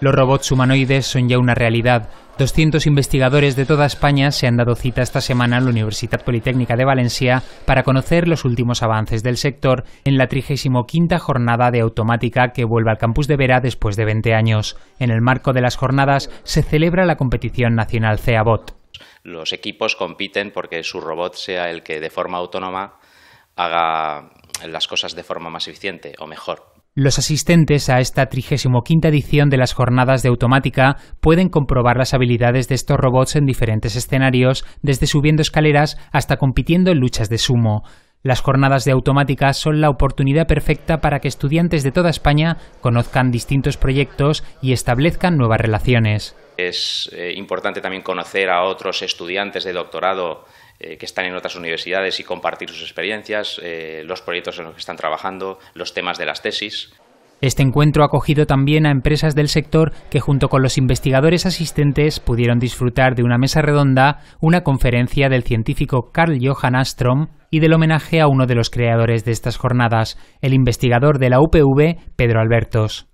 Los robots humanoides son ya una realidad. 200 investigadores de toda España se han dado cita esta semana en la Universidad Politécnica de Valencia para conocer los últimos avances del sector en la 35 jornada de automática que vuelve al campus de Vera después de 20 años. En el marco de las jornadas se celebra la competición nacional CEABOT. Los equipos compiten porque su robot sea el que de forma autónoma haga las cosas de forma más eficiente o mejor. Los asistentes a esta 35 edición de las jornadas de automática pueden comprobar las habilidades de estos robots en diferentes escenarios, desde subiendo escaleras hasta compitiendo en luchas de sumo. Las jornadas de automática son la oportunidad perfecta para que estudiantes de toda España conozcan distintos proyectos y establezcan nuevas relaciones. Es eh, importante también conocer a otros estudiantes de doctorado eh, que están en otras universidades y compartir sus experiencias, eh, los proyectos en los que están trabajando, los temas de las tesis. Este encuentro ha acogido también a empresas del sector que junto con los investigadores asistentes pudieron disfrutar de una mesa redonda, una conferencia del científico Carl Johan Astrom y del homenaje a uno de los creadores de estas jornadas, el investigador de la UPV, Pedro Albertos.